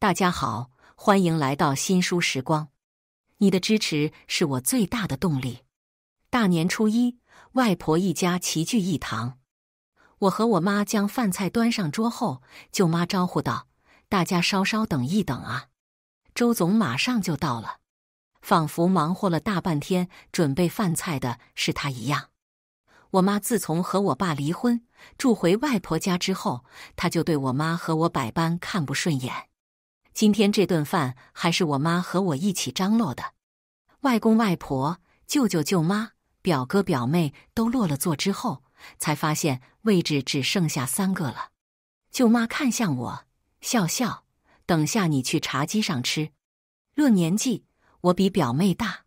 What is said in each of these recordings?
大家好，欢迎来到新书时光。你的支持是我最大的动力。大年初一，外婆一家齐聚一堂，我和我妈将饭菜端上桌后，舅妈招呼道：“大家稍稍等一等啊，周总马上就到了。”仿佛忙活了大半天准备饭菜的是他一样。我妈自从和我爸离婚，住回外婆家之后，她就对我妈和我百般看不顺眼。今天这顿饭还是我妈和我一起张罗的。外公外婆、舅舅舅妈、表哥表妹都落了座之后，才发现位置只剩下三个了。舅妈看向我，笑笑：“等下你去茶几上吃。论年纪，我比表妹大；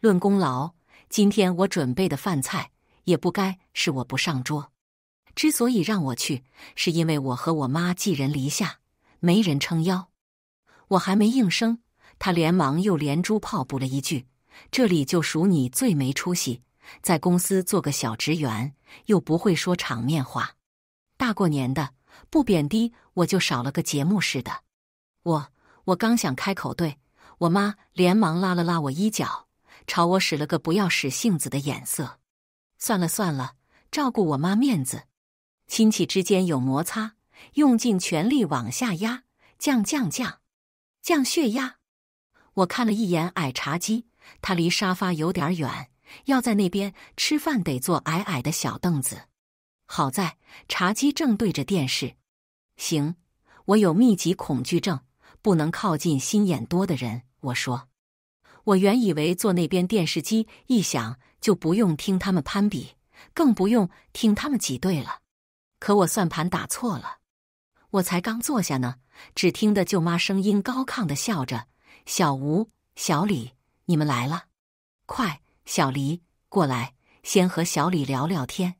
论功劳，今天我准备的饭菜也不该是我不上桌。之所以让我去，是因为我和我妈寄人篱下，没人撑腰。”我还没应声，他连忙又连珠炮补了一句：“这里就数你最没出息，在公司做个小职员，又不会说场面话。大过年的，不贬低我就少了个节目似的。”我我刚想开口，对我妈连忙拉了拉我衣角，朝我使了个不要使性子的眼色。算了算了，照顾我妈面子，亲戚之间有摩擦，用尽全力往下压，降降降。降血压。我看了一眼矮茶几，它离沙发有点远，要在那边吃饭得坐矮矮的小凳子。好在茶几正对着电视，行。我有密集恐惧症，不能靠近心眼多的人。我说，我原以为坐那边电视机一响，就不用听他们攀比，更不用听他们挤兑了。可我算盘打错了，我才刚坐下呢。只听得舅妈声音高亢的笑着：“小吴、小李，你们来了，快，小黎过来，先和小李聊聊天。”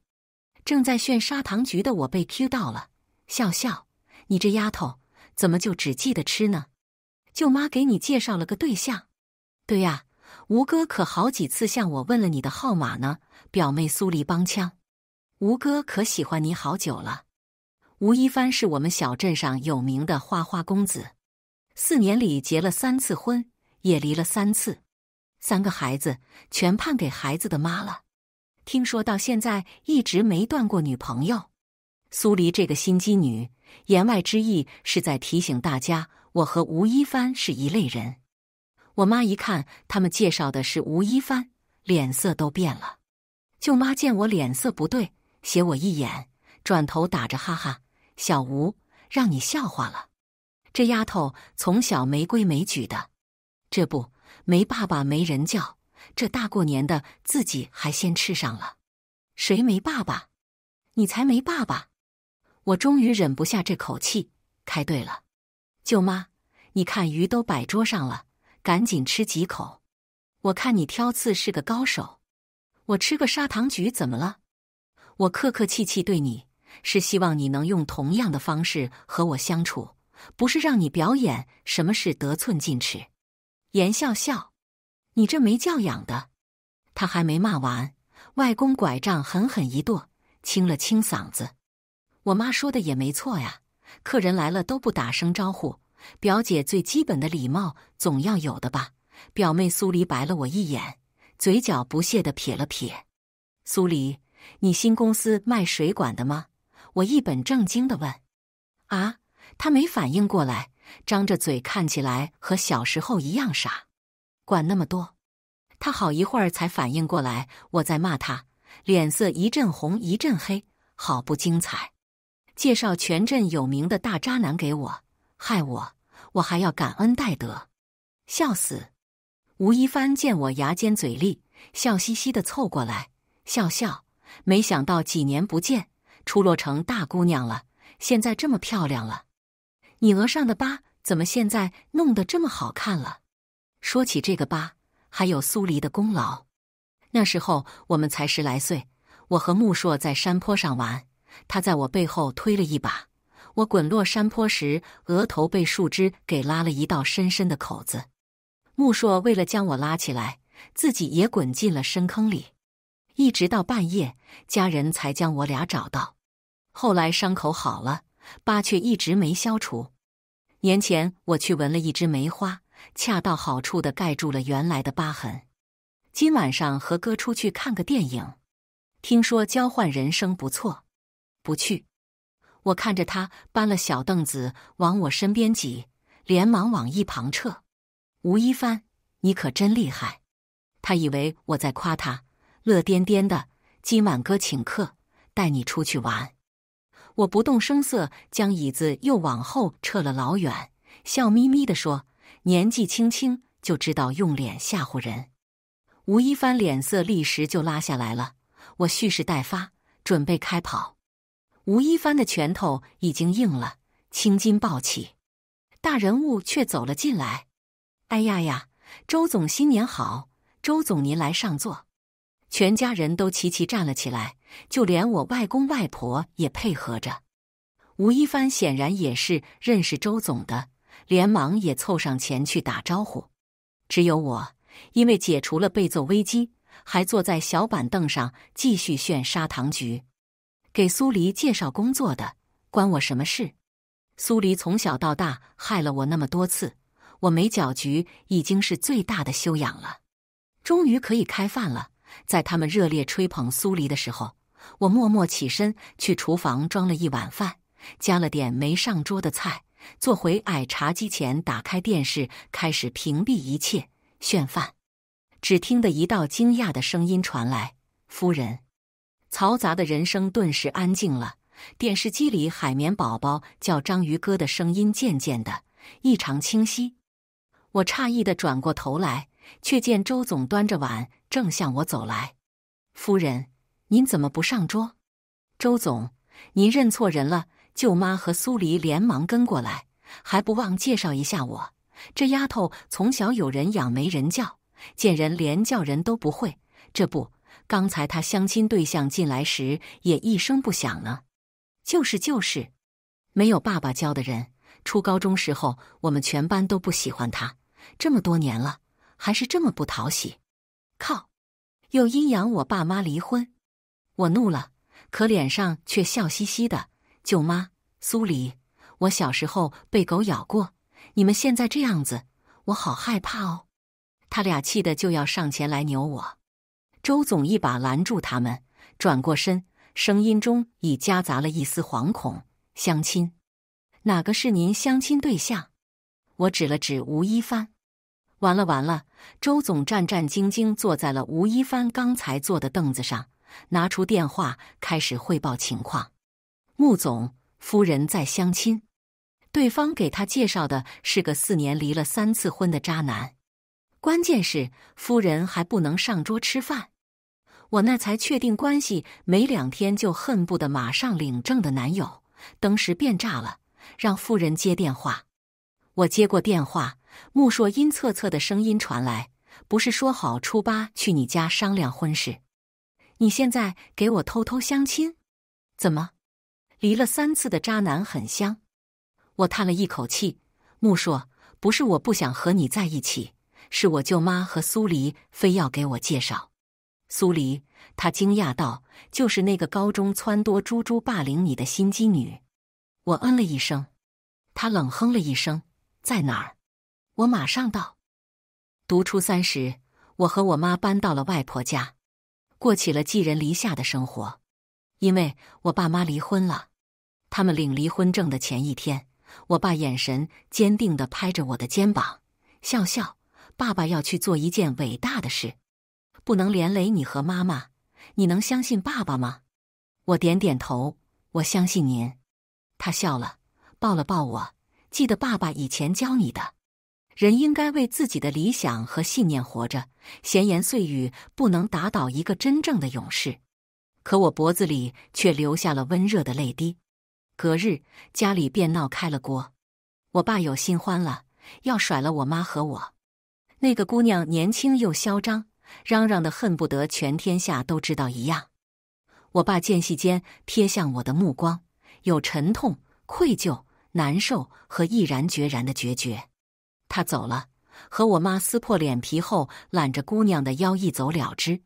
正在炫砂糖橘的我被 Q 到了，笑笑：“你这丫头，怎么就只记得吃呢？”舅妈给你介绍了个对象。对呀，吴哥可好几次向我问了你的号码呢。表妹苏黎帮腔：“吴哥可喜欢你好久了。”吴一帆是我们小镇上有名的花花公子，四年里结了三次婚，也离了三次，三个孩子全判给孩子的妈了。听说到现在一直没断过女朋友。苏黎这个心机女，言外之意是在提醒大家，我和吴一帆是一类人。我妈一看他们介绍的是吴一帆，脸色都变了。舅妈见我脸色不对，斜我一眼，转头打着哈哈。小吴，让你笑话了。这丫头从小没规没矩的，这不没爸爸没人叫，这大过年的自己还先吃上了。谁没爸爸？你才没爸爸！我终于忍不下这口气，开对了。舅妈，你看鱼都摆桌上了，赶紧吃几口。我看你挑刺是个高手。我吃个砂糖橘怎么了？我客客气气对你。是希望你能用同样的方式和我相处，不是让你表演什么是得寸进尺。颜笑笑，你这没教养的！他还没骂完，外公拐杖狠狠一跺，清了清嗓子。我妈说的也没错呀，客人来了都不打声招呼，表姐最基本的礼貌总要有的吧？表妹苏黎白了我一眼，嘴角不屑地撇了撇。苏黎，你新公司卖水管的吗？我一本正经的问：“啊？”他没反应过来，张着嘴，看起来和小时候一样傻。管那么多，他好一会儿才反应过来我在骂他，脸色一阵红一阵黑，好不精彩。介绍全镇有名的大渣男给我，害我，我还要感恩戴德，笑死！吴一帆见我牙尖嘴利，笑嘻嘻的凑过来，笑笑。没想到几年不见。出落成大姑娘了，现在这么漂亮了。你额上的疤怎么现在弄得这么好看了？说起这个疤，还有苏黎的功劳。那时候我们才十来岁，我和穆硕在山坡上玩，他在我背后推了一把，我滚落山坡时，额头被树枝给拉了一道深深的口子。穆硕为了将我拉起来，自己也滚进了深坑里。一直到半夜，家人才将我俩找到。后来伤口好了，疤却一直没消除。年前我去纹了一枝梅花，恰到好处的盖住了原来的疤痕。今晚上和哥出去看个电影，听说交换人生不错，不去。我看着他搬了小凳子往我身边挤，连忙往一旁撤。吴一帆，你可真厉害！他以为我在夸他。乐颠颠的，今晚哥请客，带你出去玩。我不动声色，将椅子又往后撤了老远，笑眯眯的说：“年纪轻轻就知道用脸吓唬人。”吴一帆脸色立时就拉下来了。我蓄势待发，准备开跑。吴一帆的拳头已经硬了，青筋暴起，大人物却走了进来。“哎呀呀，周总新年好，周总您来上座。”全家人都齐齐站了起来，就连我外公外婆也配合着。吴一帆显然也是认识周总的，连忙也凑上前去打招呼。只有我，因为解除了被揍危机，还坐在小板凳上继续炫砂糖橘。给苏黎介绍工作的关我什么事？苏黎从小到大害了我那么多次，我没搅局已经是最大的修养了。终于可以开饭了。在他们热烈吹捧苏黎的时候，我默默起身去厨房装了一碗饭，加了点没上桌的菜，坐回矮茶几前，打开电视，开始屏蔽一切炫饭。只听得一道惊讶的声音传来：“夫人！”嘈杂的人声顿时安静了，电视机里海绵宝宝叫章鱼哥的声音渐渐的异常清晰。我诧异的转过头来，却见周总端着碗。正向我走来，夫人，您怎么不上桌？周总，您认错人了。舅妈和苏黎连忙跟过来，还不忘介绍一下我。这丫头从小有人养没人教，见人连叫人都不会。这不，刚才她相亲对象进来时也一声不响呢。就是就是，没有爸爸教的人，初高中时候我们全班都不喜欢他。这么多年了，还是这么不讨喜。靠！又阴阳我爸妈离婚，我怒了，可脸上却笑嘻嘻的。舅妈苏黎，我小时候被狗咬过，你们现在这样子，我好害怕哦。他俩气得就要上前来扭我，周总一把拦住他们，转过身，声音中已夹杂了一丝惶恐：“相亲，哪个是您相亲对象？”我指了指吴一帆。完了完了！周总战战兢兢坐在了吴一帆刚才坐的凳子上，拿出电话开始汇报情况。穆总夫人在相亲，对方给他介绍的是个四年离了三次婚的渣男，关键是夫人还不能上桌吃饭。我那才确定关系没两天就恨不得马上领证的男友，当时变炸了，让夫人接电话。我接过电话。穆硕阴恻恻的声音传来：“不是说好初八去你家商量婚事？你现在给我偷偷相亲，怎么？离了三次的渣男很香？”我叹了一口气：“穆硕，不是我不想和你在一起，是我舅妈和苏黎非要给我介绍。”苏黎他惊讶道：“就是那个高中撺掇猪猪霸凌你的心机女？”我嗯了一声，他冷哼了一声：“在哪儿？”我马上到。读初三时，我和我妈搬到了外婆家，过起了寄人篱下的生活。因为我爸妈离婚了，他们领离婚证的前一天，我爸眼神坚定的拍着我的肩膀，笑笑：“爸爸要去做一件伟大的事，不能连累你和妈妈。你能相信爸爸吗？”我点点头，我相信您。他笑了，抱了抱我。记得爸爸以前教你的。人应该为自己的理想和信念活着，闲言碎语不能打倒一个真正的勇士。可我脖子里却留下了温热的泪滴。隔日家里便闹开了锅，我爸有新欢了，要甩了我妈和我。那个姑娘年轻又嚣张，嚷嚷的恨不得全天下都知道一样。我爸间隙间瞥向我的目光，有沉痛、愧疚、难受和毅然决然的决绝。他走了，和我妈撕破脸皮后，揽着姑娘的腰一走了之。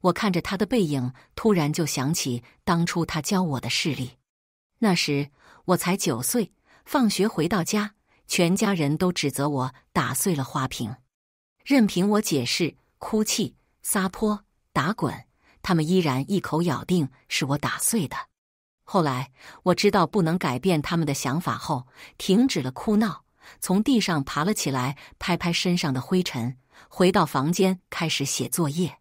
我看着他的背影，突然就想起当初他教我的事例。那时我才九岁，放学回到家，全家人都指责我打碎了花瓶，任凭我解释、哭泣、撒泼、打滚，他们依然一口咬定是我打碎的。后来我知道不能改变他们的想法后，停止了哭闹。从地上爬了起来，拍拍身上的灰尘，回到房间开始写作业。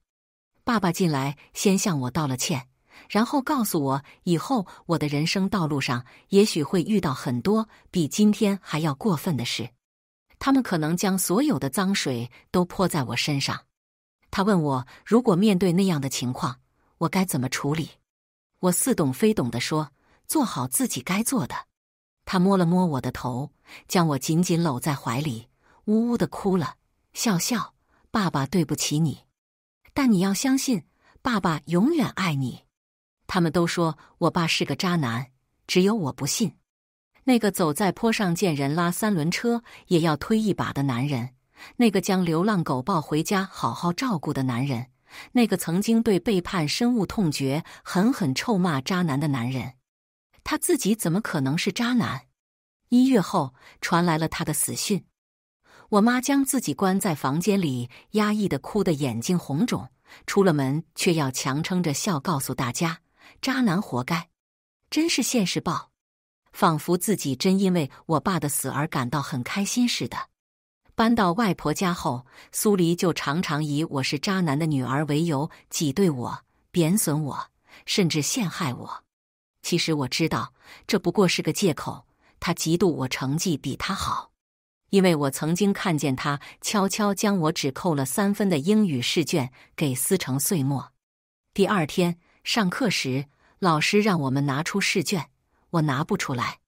爸爸进来，先向我道了歉，然后告诉我，以后我的人生道路上也许会遇到很多比今天还要过分的事，他们可能将所有的脏水都泼在我身上。他问我，如果面对那样的情况，我该怎么处理？我似懂非懂地说：“做好自己该做的。”他摸了摸我的头，将我紧紧搂在怀里，呜呜地哭了。笑笑，爸爸对不起你，但你要相信，爸爸永远爱你。他们都说我爸是个渣男，只有我不信。那个走在坡上见人拉三轮车也要推一把的男人，那个将流浪狗抱回家好好照顾的男人，那个曾经对背叛深恶痛绝、狠狠臭骂渣男的男人。他自己怎么可能是渣男？一月后传来了他的死讯，我妈将自己关在房间里，压抑的哭得眼睛红肿，出了门却要强撑着笑告诉大家：“渣男活该，真是现实报。”仿佛自己真因为我爸的死而感到很开心似的。搬到外婆家后，苏黎就常常以我是渣男的女儿为由挤兑我、贬损我，甚至陷害我。其实我知道，这不过是个借口。他嫉妒我成绩比他好，因为我曾经看见他悄悄将我只扣了三分的英语试卷给撕成碎末。第二天上课时，老师让我们拿出试卷，我拿不出来。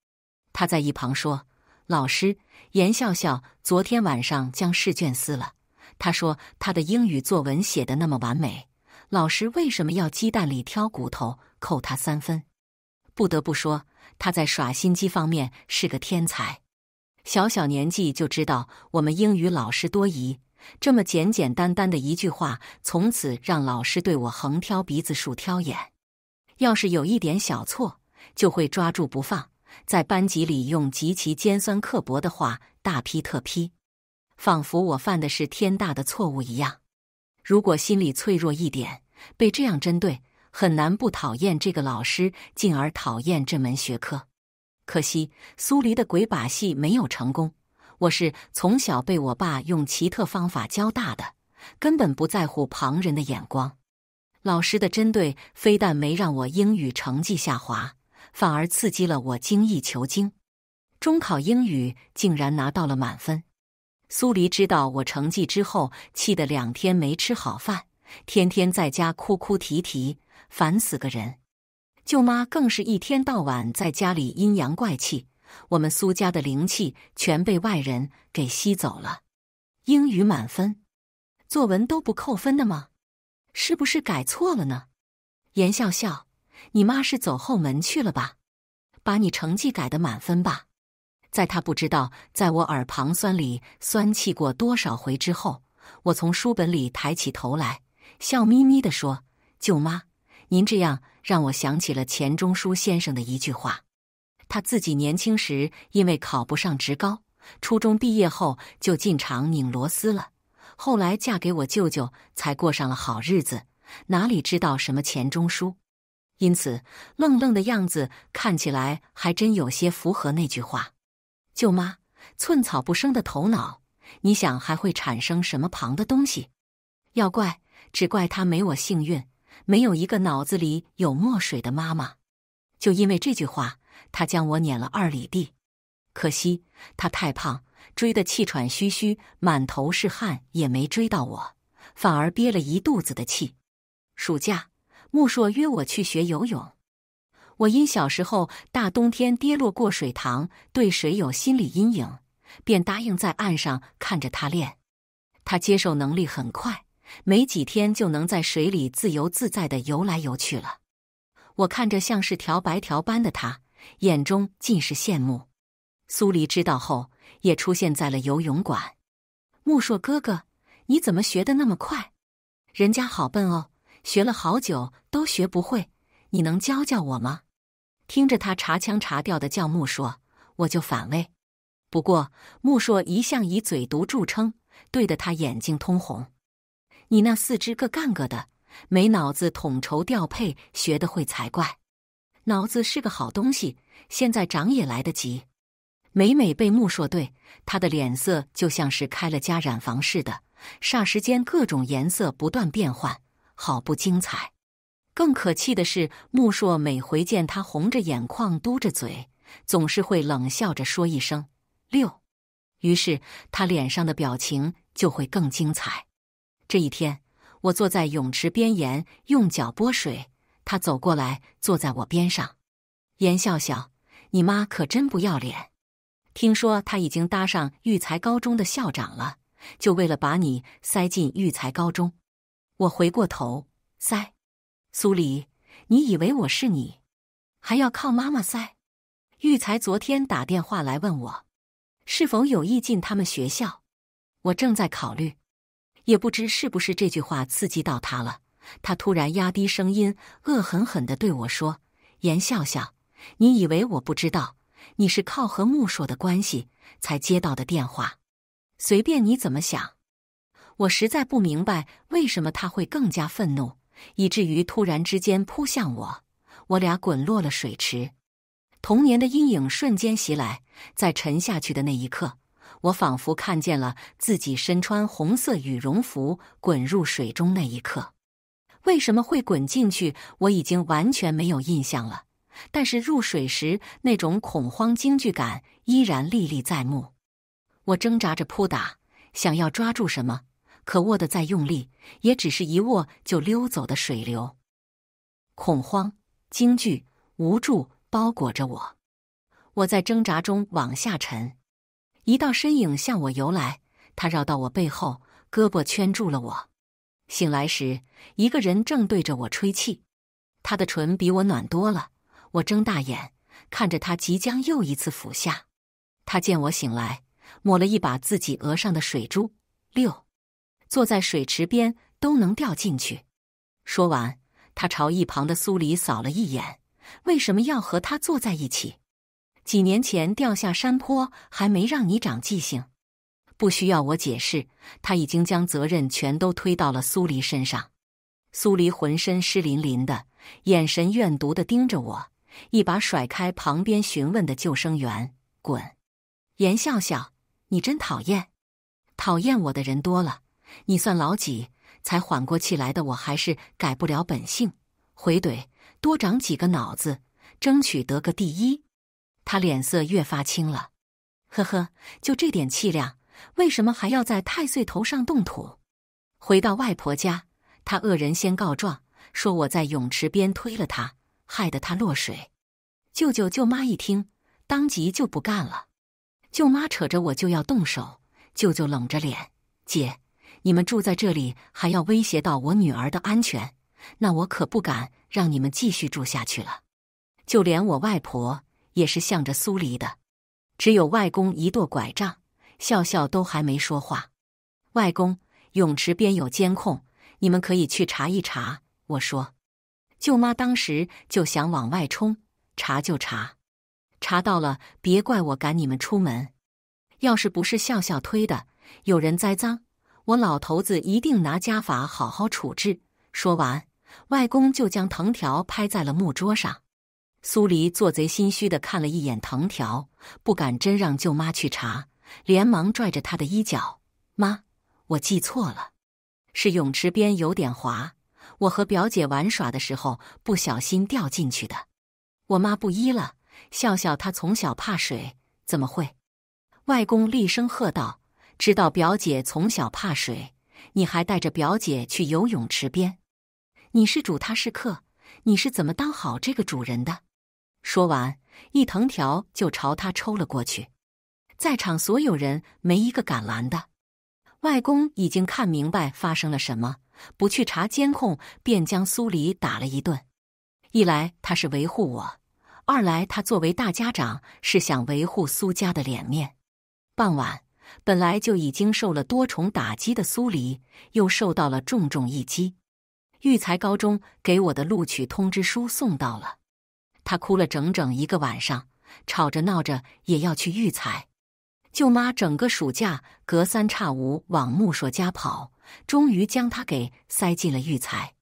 他在一旁说：“老师，严笑笑昨天晚上将试卷撕了。他说他的英语作文写的那么完美，老师为什么要鸡蛋里挑骨头扣他三分？”不得不说，他在耍心机方面是个天才。小小年纪就知道我们英语老师多疑，这么简简单单的一句话，从此让老师对我横挑鼻子竖挑眼。要是有一点小错，就会抓住不放，在班级里用极其尖酸刻薄的话大批特批，仿佛我犯的是天大的错误一样。如果心里脆弱一点，被这样针对。很难不讨厌这个老师，进而讨厌这门学科。可惜苏黎的鬼把戏没有成功。我是从小被我爸用奇特方法教大的，根本不在乎旁人的眼光。老师的针对非但没让我英语成绩下滑，反而刺激了我精益求精。中考英语竟然拿到了满分。苏黎知道我成绩之后，气得两天没吃好饭，天天在家哭哭啼啼。烦死个人，舅妈更是一天到晚在家里阴阳怪气，我们苏家的灵气全被外人给吸走了。英语满分，作文都不扣分的吗？是不是改错了呢？严笑笑，你妈是走后门去了吧？把你成绩改的满分吧。在他不知道在我耳旁酸里酸气过多少回之后，我从书本里抬起头来，笑眯眯的说：“舅妈。”您这样让我想起了钱钟书先生的一句话，他自己年轻时因为考不上职高，初中毕业后就进厂拧螺丝了，后来嫁给我舅舅才过上了好日子，哪里知道什么钱钟书？因此，愣愣的样子看起来还真有些符合那句话。舅妈，寸草不生的头脑，你想还会产生什么旁的东西？要怪，只怪他没我幸运。没有一个脑子里有墨水的妈妈。就因为这句话，他将我撵了二里地。可惜他太胖，追得气喘吁吁，满头是汗，也没追到我，反而憋了一肚子的气。暑假，穆硕约我去学游泳。我因小时候大冬天跌落过水塘，对水有心理阴影，便答应在岸上看着他练。他接受能力很快。没几天就能在水里自由自在的游来游去了，我看着像是条白条般的他，眼中尽是羡慕。苏黎知道后也出现在了游泳馆。木硕哥哥，你怎么学的那么快？人家好笨哦，学了好久都学不会，你能教教我吗？听着他查腔查调的叫木硕，我就反胃。不过木硕一向以嘴毒著称，对得他眼睛通红。你那四肢各干各的，没脑子统筹调配，学得会才怪。脑子是个好东西，现在长也来得及。每每被穆硕对他的脸色，就像是开了家染房似的，霎时间各种颜色不断变换，好不精彩。更可气的是，穆硕每回见他红着眼眶、嘟着嘴，总是会冷笑着说一声“六”，于是他脸上的表情就会更精彩。这一天，我坐在泳池边沿，用脚拨水。他走过来，坐在我边上。严笑笑，你妈可真不要脸！听说他已经搭上育才高中的校长了，就为了把你塞进育才高中。我回过头，塞。苏黎，你以为我是你？还要靠妈妈塞？育才昨天打电话来问我，是否有意进他们学校。我正在考虑。也不知是不是这句话刺激到他了，他突然压低声音，恶狠狠的对我说：“严笑笑，你以为我不知道，你是靠和木硕的关系才接到的电话。随便你怎么想，我实在不明白为什么他会更加愤怒，以至于突然之间扑向我，我俩滚落了水池，童年的阴影瞬间袭来，在沉下去的那一刻。”我仿佛看见了自己身穿红色羽绒服滚入水中那一刻。为什么会滚进去？我已经完全没有印象了。但是入水时那种恐慌惊惧感依然历历在目。我挣扎着扑打，想要抓住什么，可握的再用力，也只是一握就溜走的水流。恐慌、惊惧、无助包裹着我，我在挣扎中往下沉。一道身影向我游来，他绕到我背后，胳膊圈住了我。醒来时，一个人正对着我吹气，他的唇比我暖多了。我睁大眼看着他，即将又一次俯下。他见我醒来，抹了一把自己额上的水珠。六，坐在水池边都能掉进去。说完，他朝一旁的苏黎扫了一眼，为什么要和他坐在一起？几年前掉下山坡还没让你长记性，不需要我解释，他已经将责任全都推到了苏黎身上。苏黎浑身湿淋淋的，眼神怨毒的盯着我，一把甩开旁边询问的救生员，滚！严笑笑，你真讨厌，讨厌我的人多了，你算老几？才缓过气来的我还是改不了本性，回怼，多长几个脑子，争取得个第一。他脸色越发青了，呵呵，就这点气量，为什么还要在太岁头上动土？回到外婆家，他恶人先告状，说我在泳池边推了他，害得他落水。舅舅舅妈一听，当即就不干了。舅妈扯着我就要动手，舅舅冷着脸：“姐，你们住在这里还要威胁到我女儿的安全，那我可不敢让你们继续住下去了。就连我外婆。”也是向着苏黎的，只有外公一跺拐杖，笑笑都还没说话。外公，泳池边有监控，你们可以去查一查。我说，舅妈当时就想往外冲，查就查，查到了别怪我赶你们出门。要是不是笑笑推的，有人栽赃，我老头子一定拿家法好好处置。说完，外公就将藤条拍在了木桌上。苏黎做贼心虚的看了一眼藤条，不敢真让舅妈去查，连忙拽着她的衣角：“妈，我记错了，是泳池边有点滑，我和表姐玩耍的时候不小心掉进去的。”我妈不依了，笑笑：“她从小怕水，怎么会？”外公厉声喝道：“知道表姐从小怕水，你还带着表姐去游泳池边？你是主，他是客，你是怎么当好这个主人的？”说完，一藤条就朝他抽了过去，在场所有人没一个敢拦的。外公已经看明白发生了什么，不去查监控，便将苏黎打了一顿。一来他是维护我，二来他作为大家长是想维护苏家的脸面。傍晚，本来就已经受了多重打击的苏黎，又受到了重重一击。育才高中给我的录取通知书送到了。他哭了整整一个晚上，吵着闹着也要去育才。舅妈整个暑假隔三差五往木硕家跑，终于将他给塞进了育才。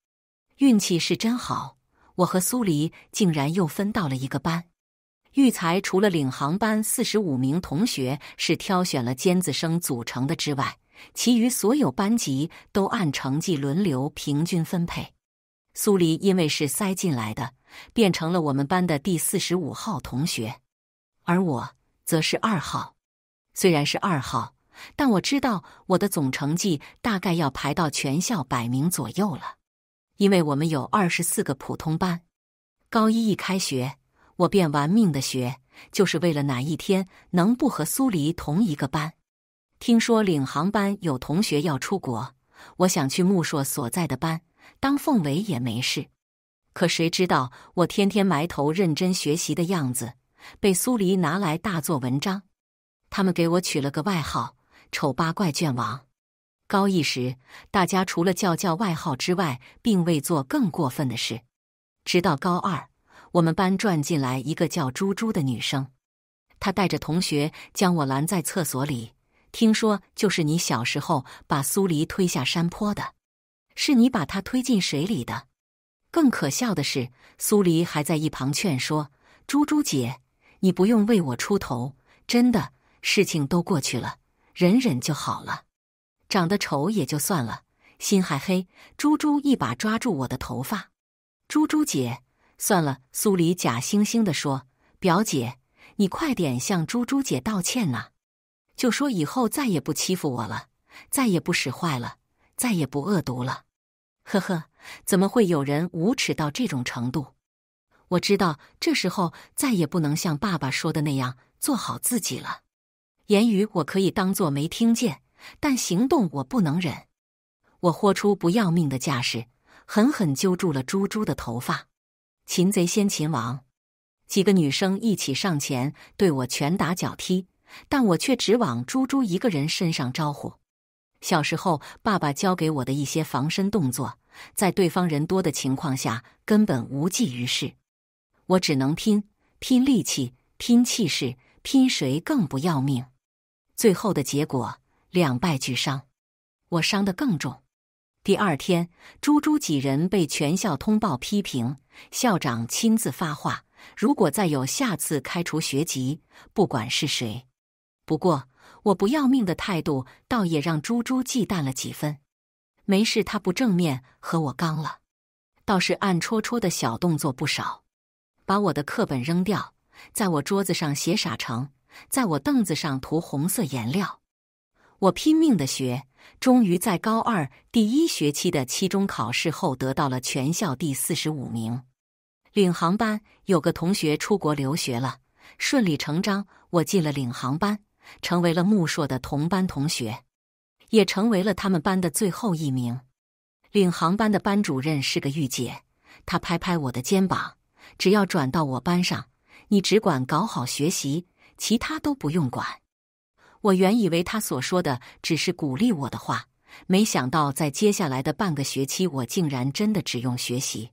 运气是真好，我和苏黎竟然又分到了一个班。育才除了领航班四十五名同学是挑选了尖子生组成的之外，其余所有班级都按成绩轮流平均分配。苏黎因为是塞进来的。变成了我们班的第四十五号同学，而我则是二号。虽然是二号，但我知道我的总成绩大概要排到全校百名左右了。因为我们有二十四个普通班。高一一开学，我便玩命的学，就是为了哪一天能不和苏黎同一个班。听说领航班有同学要出国，我想去穆硕所在的班当凤尾也没事。可谁知道我天天埋头认真学习的样子，被苏黎拿来大做文章。他们给我取了个外号“丑八怪卷王”。高一时，大家除了叫叫外号之外，并未做更过分的事。直到高二，我们班转进来一个叫猪猪的女生，她带着同学将我拦在厕所里。听说就是你小时候把苏黎推下山坡的，是你把他推进水里的。更可笑的是，苏黎还在一旁劝说：“猪猪姐，你不用为我出头，真的，事情都过去了，忍忍就好了。长得丑也就算了，心还黑。”猪猪一把抓住我的头发，“猪猪姐，算了。”苏黎假惺惺地说，“表姐，你快点向猪猪姐道歉呐，就说以后再也不欺负我了，再也不使坏了，再也不恶毒了。”呵呵。怎么会有人无耻到这种程度？我知道这时候再也不能像爸爸说的那样做好自己了。言语我可以当做没听见，但行动我不能忍。我豁出不要命的架势，狠狠揪住了猪猪的头发。擒贼先擒王，几个女生一起上前对我拳打脚踢，但我却只往猪猪一个人身上招呼。小时候，爸爸教给我的一些防身动作。在对方人多的情况下，根本无济于事。我只能拼，拼力气，拼气势，拼谁更不要命。最后的结果，两败俱伤，我伤得更重。第二天，猪猪几人被全校通报批评，校长亲自发话：如果再有下次，开除学籍，不管是谁。不过，我不要命的态度，倒也让猪猪忌惮了几分。没事，他不正面和我刚了，倒是暗戳戳的小动作不少。把我的课本扔掉，在我桌子上写傻成，在我凳子上涂红色颜料。我拼命的学，终于在高二第一学期的期中考试后得到了全校第四十五名。领航班有个同学出国留学了，顺理成章，我进了领航班，成为了穆硕的同班同学。也成为了他们班的最后一名。领航班的班主任是个御姐，她拍拍我的肩膀：“只要转到我班上，你只管搞好学习，其他都不用管。”我原以为他所说的只是鼓励我的话，没想到在接下来的半个学期，我竟然真的只用学习。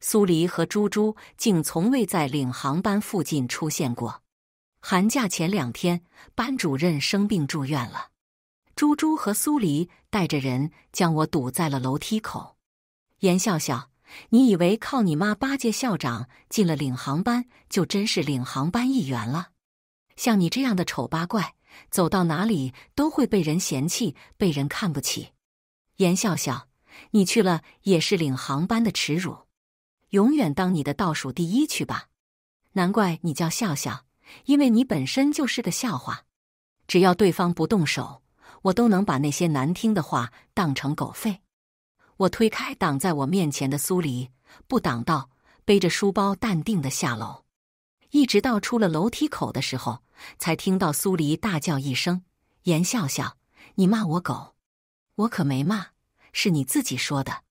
苏黎和猪猪竟从未在领航班附近出现过。寒假前两天，班主任生病住院了。猪猪和苏黎带着人将我堵在了楼梯口。严笑笑，你以为靠你妈八戒校长进了领航班就真是领航班一员了？像你这样的丑八怪，走到哪里都会被人嫌弃、被人看不起。严笑笑，你去了也是领航班的耻辱，永远当你的倒数第一去吧。难怪你叫笑笑，因为你本身就是个笑话。只要对方不动手。我都能把那些难听的话当成狗吠。我推开挡在我面前的苏黎，不挡道，背着书包淡定的下楼。一直到出了楼梯口的时候，才听到苏黎大叫一声：“颜笑笑，你骂我狗，我可没骂，是你自己说的。”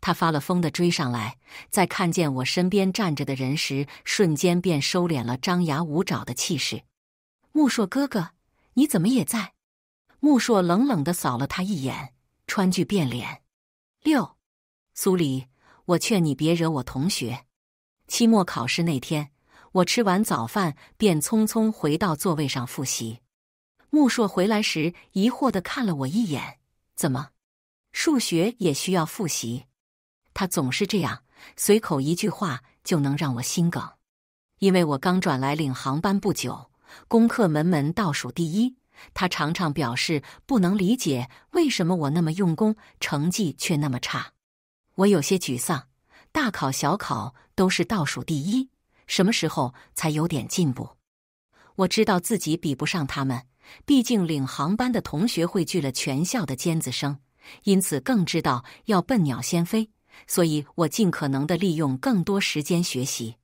他发了疯的追上来，在看见我身边站着的人时，瞬间便收敛了张牙舞爪的气势。木硕哥哥，你怎么也在？穆硕冷冷的扫了他一眼，川剧变脸。六，苏里，我劝你别惹我同学。期末考试那天，我吃完早饭便匆匆回到座位上复习。穆硕回来时，疑惑的看了我一眼，怎么？数学也需要复习？他总是这样，随口一句话就能让我心梗。因为我刚转来领航班不久，功课门门倒数第一。他常常表示不能理解为什么我那么用功，成绩却那么差。我有些沮丧，大考小考都是倒数第一，什么时候才有点进步？我知道自己比不上他们，毕竟领航班的同学汇聚了全校的尖子生，因此更知道要笨鸟先飞。所以我尽可能的利用更多时间学习。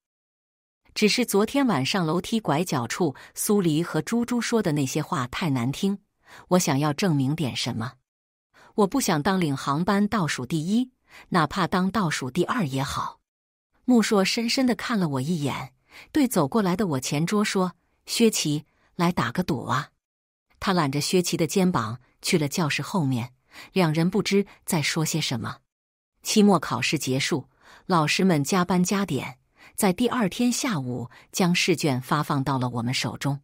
只是昨天晚上楼梯拐角处，苏黎和猪猪说的那些话太难听。我想要证明点什么，我不想当领航班倒数第一，哪怕当倒数第二也好。穆硕深深的看了我一眼，对走过来的我前桌说：“薛琪，来打个赌啊！”他揽着薛琪的肩膀去了教室后面，两人不知在说些什么。期末考试结束，老师们加班加点。在第二天下午，将试卷发放到了我们手中。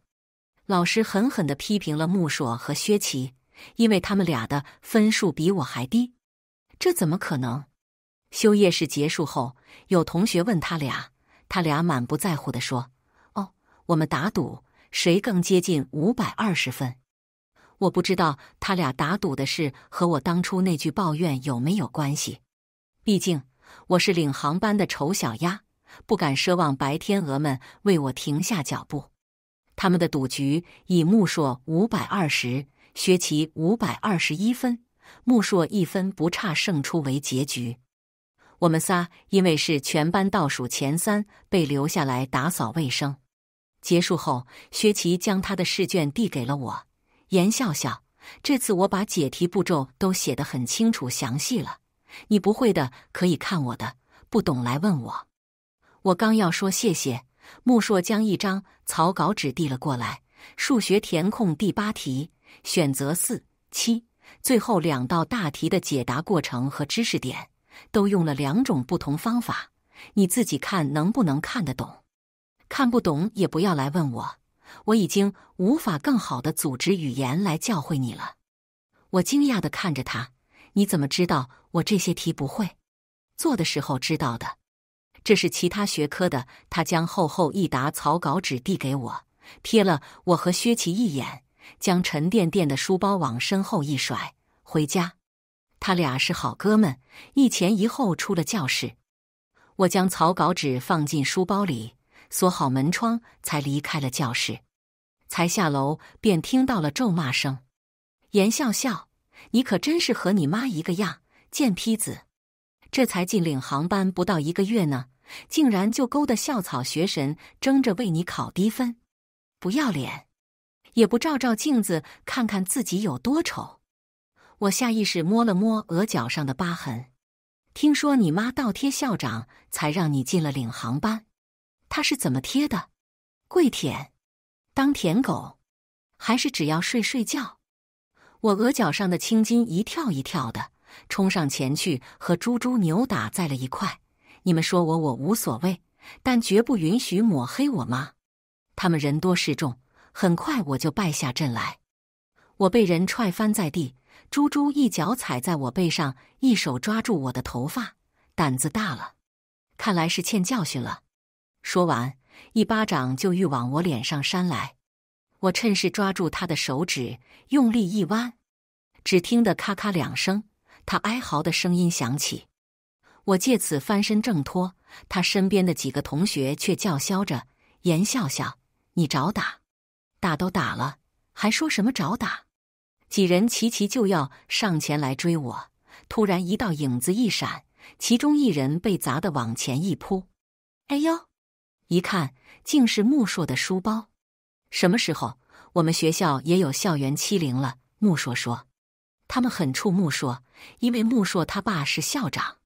老师狠狠地批评了穆硕和薛琪，因为他们俩的分数比我还低。这怎么可能？休业式结束后，有同学问他俩，他俩满不在乎地说：“哦，我们打赌谁更接近五百二十分。”我不知道他俩打赌的事和我当初那句抱怨有没有关系。毕竟我是领航班的丑小鸭。不敢奢望白天鹅们为我停下脚步。他们的赌局以木硕五百二十，薛琪五百二十一分，木硕一分不差胜出为结局。我们仨因为是全班倒数前三，被留下来打扫卫生。结束后，薛琪将他的试卷递给了我。颜笑笑，这次我把解题步骤都写得很清楚详细了。你不会的可以看我的，不懂来问我。我刚要说谢谢，穆硕将一张草稿纸递了过来。数学填空第八题选择四七，最后两道大题的解答过程和知识点都用了两种不同方法，你自己看能不能看得懂。看不懂也不要来问我，我已经无法更好的组织语言来教会你了。我惊讶的看着他，你怎么知道我这些题不会？做的时候知道的。这是其他学科的。他将厚厚一沓草稿纸递给我，瞥了我和薛琪一眼，将沉甸甸的书包往身后一甩，回家。他俩是好哥们，一前一后出了教室。我将草稿纸放进书包里，锁好门窗，才离开了教室。才下楼，便听到了咒骂声：“严笑笑，你可真是和你妈一个样，贱坯子！这才进领航班不到一个月呢。”竟然就勾搭校草学神争着为你考低分，不要脸，也不照照镜子看看自己有多丑。我下意识摸了摸额角上的疤痕。听说你妈倒贴校长才让你进了领航班，他是怎么贴的？跪舔，当舔狗，还是只要睡睡觉？我额角上的青筋一跳一跳的，冲上前去和猪猪扭打在了一块。你们说我，我无所谓，但绝不允许抹黑我妈。他们人多势众，很快我就败下阵来。我被人踹翻在地，猪猪一脚踩在我背上，一手抓住我的头发。胆子大了，看来是欠教训了。说完，一巴掌就欲往我脸上扇来。我趁势抓住他的手指，用力一弯，只听得咔咔两声，他哀嚎的声音响起。我借此翻身挣脱，他身边的几个同学却叫嚣着：“严笑笑，你找打！打都打了，还说什么找打？”几人齐齐就要上前来追我，突然一道影子一闪，其中一人被砸得往前一扑，“哎呦！”一看竟是木硕的书包。什么时候我们学校也有校园欺凌了？木硕说：“他们很怵木硕，因为木硕他爸是校长。”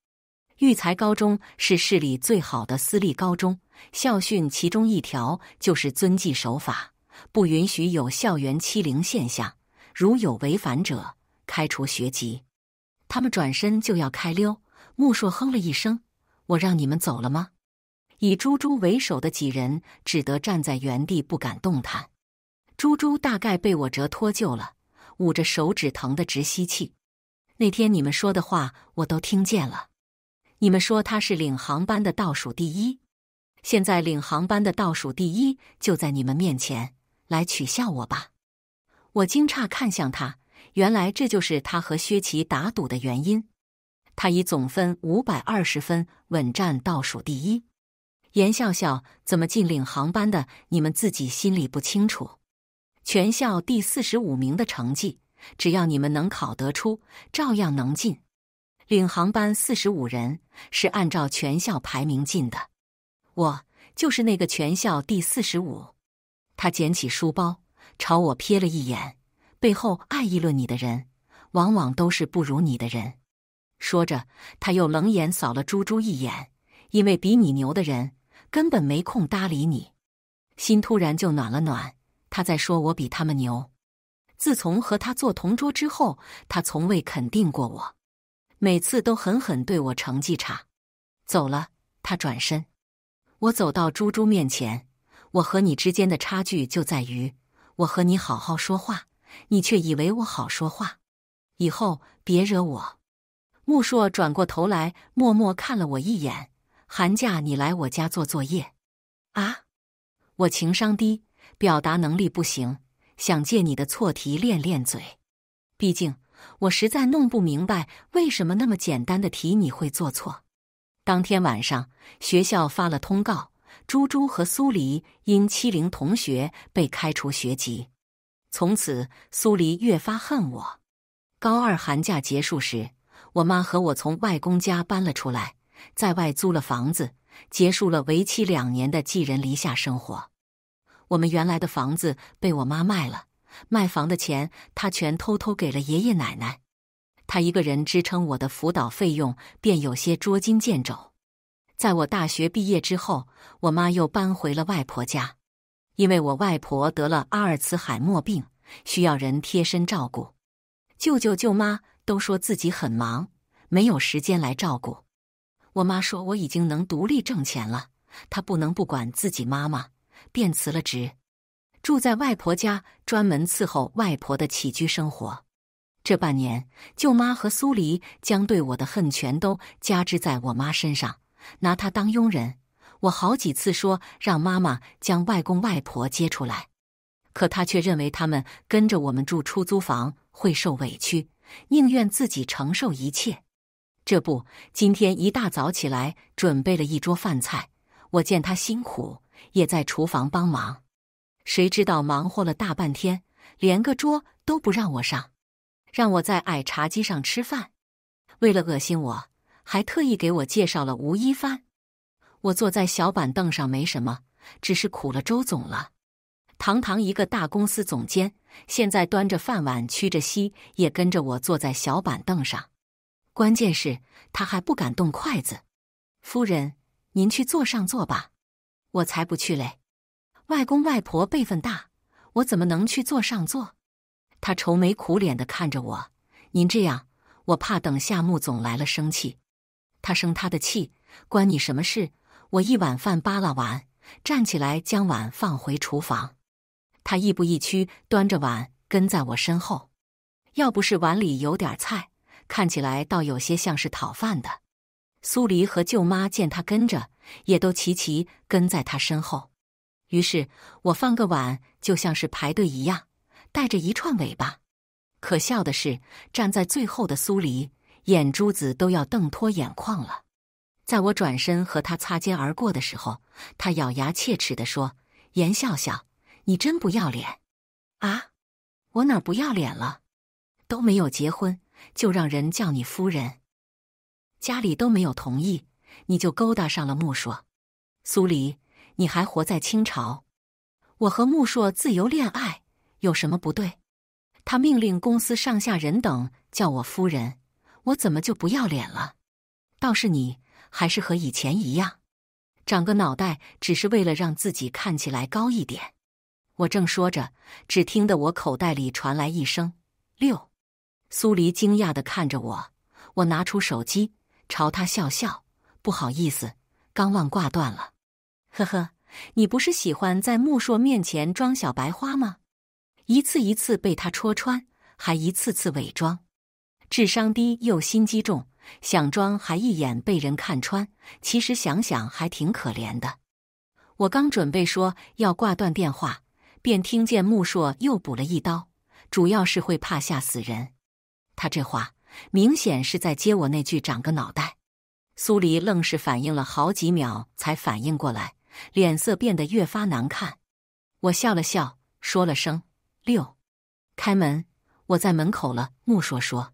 育才高中是市里最好的私立高中，校训其中一条就是遵纪守法，不允许有校园欺凌现象。如有违反者，开除学籍。他们转身就要开溜，穆硕哼了一声：“我让你们走了吗？”以猪猪为首的几人只得站在原地不敢动弹。猪猪大概被我折脱臼了，捂着手指疼得直吸气。那天你们说的话我都听见了。你们说他是领航班的倒数第一，现在领航班的倒数第一就在你们面前，来取笑我吧！我惊诧看向他，原来这就是他和薛琪打赌的原因。他以总分五百二十分稳占倒数第一。严笑笑怎么进领航班的，你们自己心里不清楚。全校第四十五名的成绩，只要你们能考得出，照样能进。领航班四十五人是按照全校排名进的，我就是那个全校第四十五。他捡起书包，朝我瞥了一眼。背后爱议论你的人，往往都是不如你的人。说着，他又冷眼扫了猪猪一眼，因为比你牛的人根本没空搭理你。心突然就暖了暖，他在说我比他们牛。自从和他做同桌之后，他从未肯定过我。每次都狠狠对我成绩差，走了。他转身，我走到猪猪面前。我和你之间的差距就在于，我和你好好说话，你却以为我好说话。以后别惹我。穆硕转过头来，默默看了我一眼。寒假你来我家做作业啊？我情商低，表达能力不行，想借你的错题练练嘴。毕竟。我实在弄不明白，为什么那么简单的题你会做错？当天晚上，学校发了通告，朱珠和苏黎因欺凌同学被开除学籍。从此，苏黎越发恨我。高二寒假结束时，我妈和我从外公家搬了出来，在外租了房子，结束了为期两年的寄人篱下生活。我们原来的房子被我妈卖了。卖房的钱，他全偷偷给了爷爷奶奶。他一个人支撑我的辅导费用，便有些捉襟见肘。在我大学毕业之后，我妈又搬回了外婆家，因为我外婆得了阿尔茨海默病，需要人贴身照顾。舅舅舅妈都说自己很忙，没有时间来照顾。我妈说我已经能独立挣钱了，她不能不管自己妈妈，便辞了职。住在外婆家，专门伺候外婆的起居生活。这半年，舅妈和苏黎将对我的恨全都加之在我妈身上，拿她当佣人。我好几次说让妈妈将外公外婆接出来，可她却认为他们跟着我们住出租房会受委屈，宁愿自己承受一切。这不，今天一大早起来准备了一桌饭菜，我见她辛苦，也在厨房帮忙。谁知道忙活了大半天，连个桌都不让我上，让我在矮茶几上吃饭。为了恶心我，还特意给我介绍了吴一帆。我坐在小板凳上没什么，只是苦了周总了。堂堂一个大公司总监，现在端着饭碗屈着膝，也跟着我坐在小板凳上。关键是，他还不敢动筷子。夫人，您去坐上坐吧，我才不去嘞。外公外婆辈分大，我怎么能去坐上座？他愁眉苦脸的看着我。您这样，我怕等下穆总来了生气。他生他的气，关你什么事？我一碗饭扒拉完，站起来将碗放回厨房。他亦步亦趋，端着碗跟在我身后。要不是碗里有点菜，看起来倒有些像是讨饭的。苏黎和舅妈见他跟着，也都齐齐跟在他身后。于是我翻个碗，就像是排队一样，带着一串尾巴。可笑的是，站在最后的苏黎，眼珠子都要瞪脱眼眶了。在我转身和他擦肩而过的时候，他咬牙切齿地说：“颜笑笑，你真不要脸啊！我哪不要脸了？都没有结婚，就让人叫你夫人，家里都没有同意，你就勾搭上了木硕，苏黎。”你还活在清朝？我和穆硕自由恋爱有什么不对？他命令公司上下人等叫我夫人，我怎么就不要脸了？倒是你，还是和以前一样，长个脑袋只是为了让自己看起来高一点。我正说着，只听得我口袋里传来一声“六”，苏黎惊讶的看着我。我拿出手机，朝他笑笑，不好意思，刚忘挂断了。呵呵，你不是喜欢在木硕面前装小白花吗？一次一次被他戳穿，还一次次伪装，智商低又心机重，想装还一眼被人看穿。其实想想还挺可怜的。我刚准备说要挂断电话，便听见木硕又补了一刀，主要是会怕吓死人。他这话明显是在接我那句“长个脑袋”。苏黎愣是反应了好几秒才反应过来。脸色变得越发难看，我笑了笑，说了声“六”，开门，我在门口了。木说说，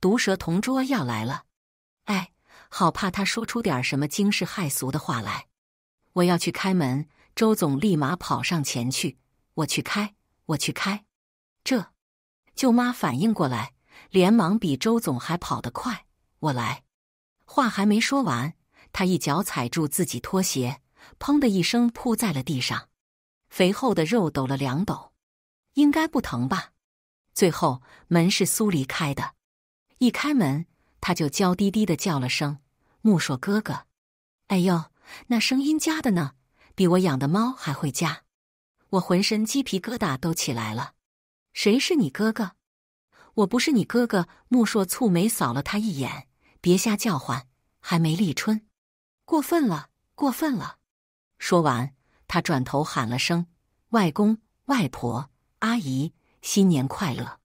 毒蛇同桌要来了，哎，好怕他说出点什么惊世骇俗的话来。我要去开门，周总立马跑上前去，我去开，我去开。这，舅妈反应过来，连忙比周总还跑得快，我来。话还没说完，他一脚踩住自己拖鞋。砰的一声，扑在了地上，肥厚的肉抖了两抖，应该不疼吧？最后门是苏离开的，一开门，他就娇滴滴的叫了声“木硕哥哥”，哎呦，那声音夹的呢，比我养的猫还会夹，我浑身鸡皮疙瘩都起来了。谁是你哥哥？我不是你哥哥，木硕蹙眉扫了他一眼，别瞎叫唤，还没立春，过分了，过分了。说完，他转头喊了声“外公、外婆、阿姨，新年快乐”，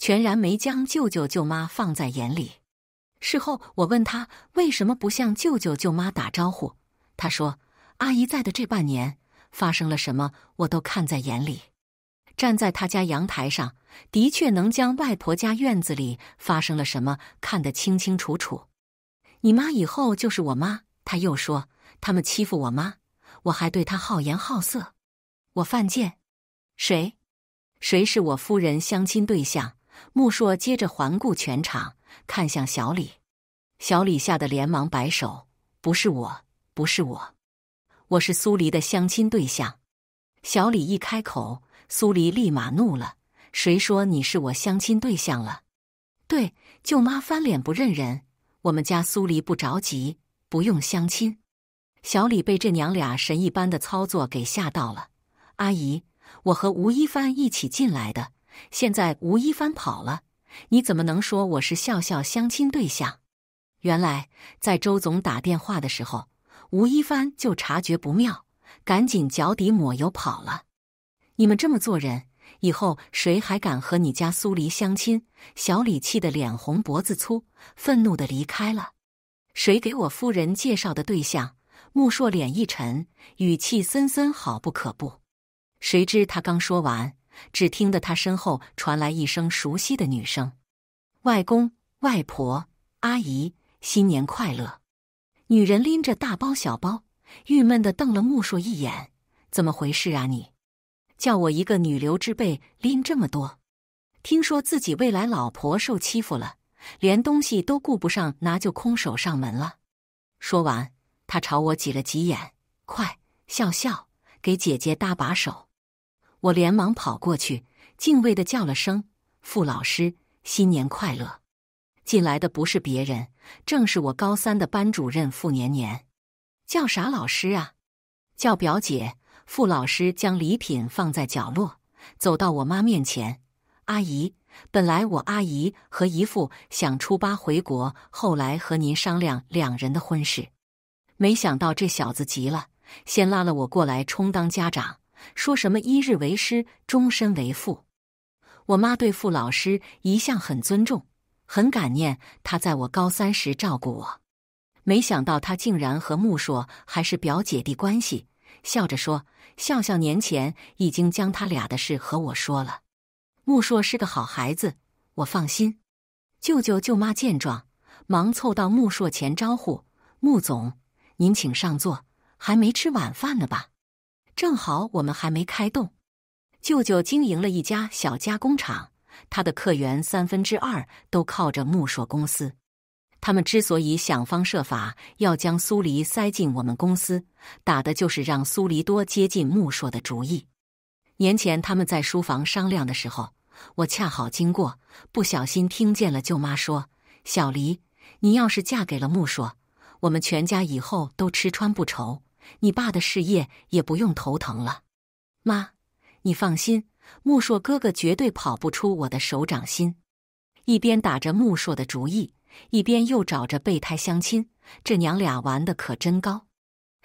全然没将舅舅舅妈放在眼里。事后我问他为什么不向舅舅舅妈打招呼，他说：“阿姨在的这半年发生了什么，我都看在眼里。站在他家阳台上，的确能将外婆家院子里发生了什么看得清清楚楚。”“你妈以后就是我妈。”他又说：“他们欺负我妈。”我还对他好言好色，我犯贱。谁？谁是我夫人相亲对象？穆硕接着环顾全场，看向小李。小李吓得连忙摆手：“不是我，不是我，我是苏黎的相亲对象。”小李一开口，苏黎立马怒了：“谁说你是我相亲对象了？对，舅妈翻脸不认人。我们家苏黎不着急，不用相亲。”小李被这娘俩神一般的操作给吓到了。阿姨，我和吴一帆一起进来的，现在吴一帆跑了，你怎么能说我是笑笑相亲对象？原来在周总打电话的时候，吴一帆就察觉不妙，赶紧脚底抹油跑了。你们这么做人，以后谁还敢和你家苏黎相亲？小李气得脸红脖子粗，愤怒的离开了。谁给我夫人介绍的对象？穆硕脸一沉，语气森森，好不可不。谁知他刚说完，只听得他身后传来一声熟悉的女声：“外公、外婆、阿姨，新年快乐！”女人拎着大包小包，郁闷的瞪了穆硕一眼：“怎么回事啊你？叫我一个女流之辈拎这么多？听说自己未来老婆受欺负了，连东西都顾不上拿就空手上门了。”说完。他朝我挤了挤眼，快笑笑，给姐姐搭把手。我连忙跑过去，敬畏的叫了声：“傅老师，新年快乐！”进来的不是别人，正是我高三的班主任傅年年。叫啥老师啊？叫表姐。傅老师将礼品放在角落，走到我妈面前：“阿姨，本来我阿姨和姨父想初八回国，后来和您商量两人的婚事。”没想到这小子急了，先拉了我过来充当家长，说什么“一日为师，终身为父”。我妈对傅老师一向很尊重，很感念他在我高三时照顾我。没想到他竟然和穆硕还是表姐弟关系，笑着说：“笑笑年前已经将他俩的事和我说了。”穆硕是个好孩子，我放心。舅舅舅妈见状，忙凑到穆硕前招呼：“穆总。”您请上座，还没吃晚饭呢吧？正好我们还没开动。舅舅经营了一家小加工厂，他的客源三分之二都靠着木硕公司。他们之所以想方设法要将苏黎塞进我们公司，打的就是让苏黎多接近木硕的主意。年前他们在书房商量的时候，我恰好经过，不小心听见了舅妈说：“小黎，你要是嫁给了木硕。”我们全家以后都吃穿不愁，你爸的事业也不用头疼了。妈，你放心，木硕哥哥绝对跑不出我的手掌心。一边打着木硕的主意，一边又找着备胎相亲，这娘俩玩的可真高。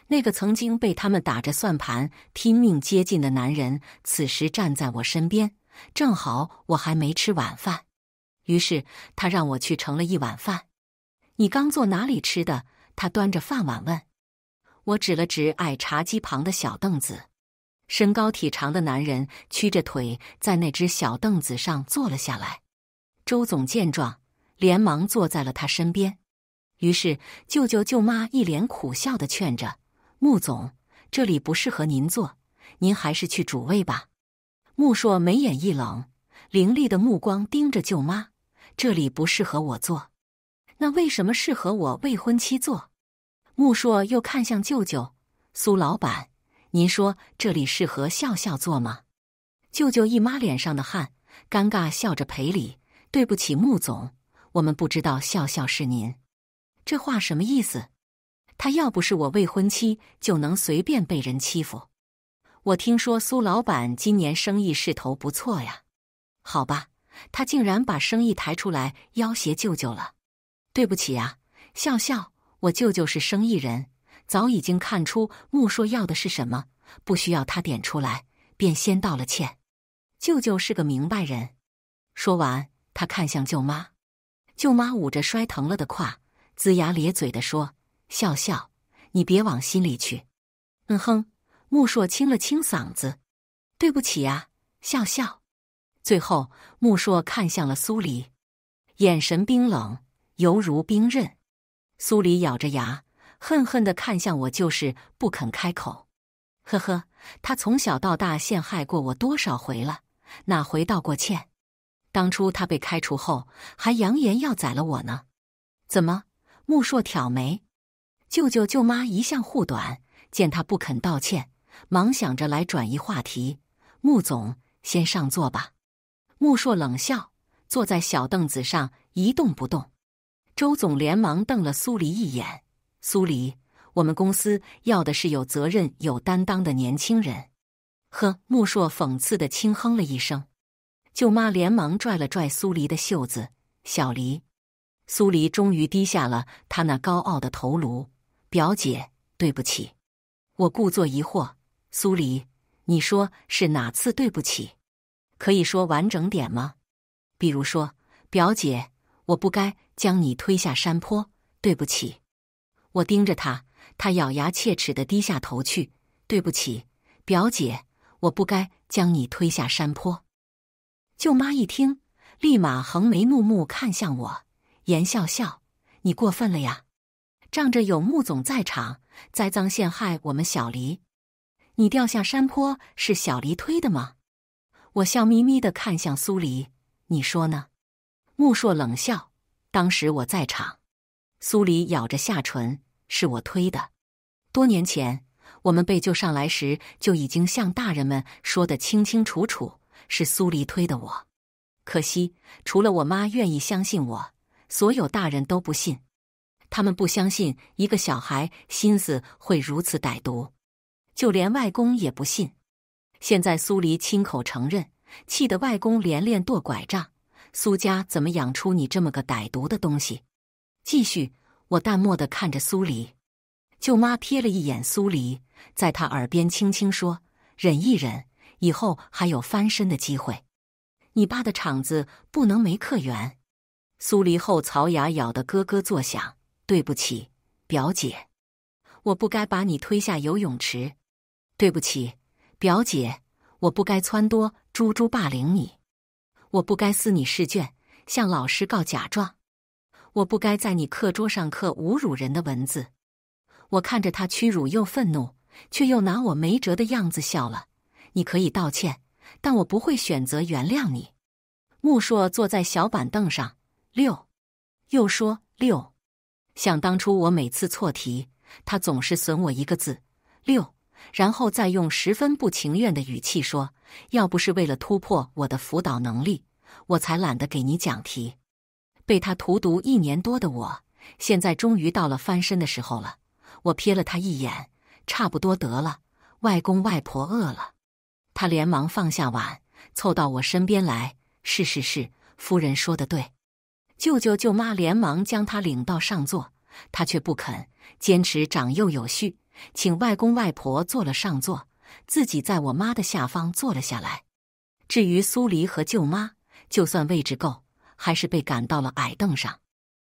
那个曾经被他们打着算盘拼命接近的男人，此时站在我身边，正好我还没吃晚饭，于是他让我去盛了一碗饭。你刚坐哪里吃的？他端着饭碗问：“我指了指矮茶几旁的小凳子。”身高体长的男人屈着腿在那只小凳子上坐了下来。周总见状，连忙坐在了他身边。于是，舅舅舅妈一脸苦笑的劝着：“穆总，这里不适合您坐，您还是去主位吧。”穆硕眉眼一冷，凌厉的目光盯着舅妈：“这里不适合我坐，那为什么适合我未婚妻坐？”穆硕又看向舅舅苏老板，您说这里适合笑笑做吗？舅舅一抹脸上的汗，尴尬笑着赔礼：“对不起，穆总，我们不知道笑笑是您。”这话什么意思？他要不是我未婚妻，就能随便被人欺负？我听说苏老板今年生意势头不错呀？好吧，他竟然把生意抬出来要挟舅舅了。对不起啊，笑笑。我舅舅是生意人，早已经看出穆硕要的是什么，不需要他点出来，便先道了歉。舅舅是个明白人。说完，他看向舅妈，舅妈捂着摔疼了的胯，龇牙咧嘴的说：“笑笑，你别往心里去。”嗯哼，穆硕清了清嗓子：“对不起呀，笑笑。”最后，穆硕看向了苏黎，眼神冰冷，犹如冰刃。苏黎咬着牙，恨恨的看向我，就是不肯开口。呵呵，他从小到大陷害过我多少回了，哪回道过歉？当初他被开除后，还扬言要宰了我呢。怎么？穆硕挑眉，舅舅舅妈一向护短，见他不肯道歉，忙想着来转移话题。穆总，先上座吧。穆硕冷笑，坐在小凳子上一动不动。周总连忙瞪了苏黎一眼。苏黎，我们公司要的是有责任、有担当的年轻人。呵，穆硕讽刺的轻哼了一声。舅妈连忙拽了拽苏黎的袖子。小黎，苏黎终于低下了他那高傲的头颅。表姐，对不起。我故作疑惑。苏黎，你说是哪次对不起？可以说完整点吗？比如说，表姐，我不该。将你推下山坡，对不起。我盯着他，他咬牙切齿的低下头去。对不起，表姐，我不该将你推下山坡。舅妈一听，立马横眉怒目看向我，言笑笑，你过分了呀！仗着有穆总在场，栽赃陷害我们小黎。你掉下山坡是小黎推的吗？我笑眯眯的看向苏黎，你说呢？穆硕冷笑。当时我在场，苏黎咬着下唇，是我推的。多年前，我们被救上来时，就已经向大人们说的清清楚楚，是苏黎推的我。可惜，除了我妈愿意相信我，所有大人都不信。他们不相信一个小孩心思会如此歹毒，就连外公也不信。现在苏黎亲口承认，气得外公连连跺拐杖。苏家怎么养出你这么个歹毒的东西？继续，我淡漠的看着苏黎。舅妈瞥了一眼苏黎，在他耳边轻轻说：“忍一忍，以后还有翻身的机会。你爸的厂子不能没客源。”苏黎后槽牙咬得咯咯作响。“对不起，表姐，我不该把你推下游泳池。对不起，表姐，我不该撺掇猪猪霸凌你。”我不该撕你试卷，向老师告假状；我不该在你课桌上刻侮辱人的文字。我看着他屈辱又愤怒，却又拿我没辙的样子笑了。你可以道歉，但我不会选择原谅你。木硕坐在小板凳上，六，又说六。想当初我每次错题，他总是损我一个字六，然后再用十分不情愿的语气说。要不是为了突破我的辅导能力，我才懒得给你讲题。被他荼毒一年多的我，现在终于到了翻身的时候了。我瞥了他一眼，差不多得了，外公外婆饿了。他连忙放下碗，凑到我身边来：“是是是，夫人说的对。”舅舅舅妈连忙将他领到上座，他却不肯，坚持长幼有序，请外公外婆坐了上座。自己在我妈的下方坐了下来。至于苏黎和舅妈，就算位置够，还是被赶到了矮凳上。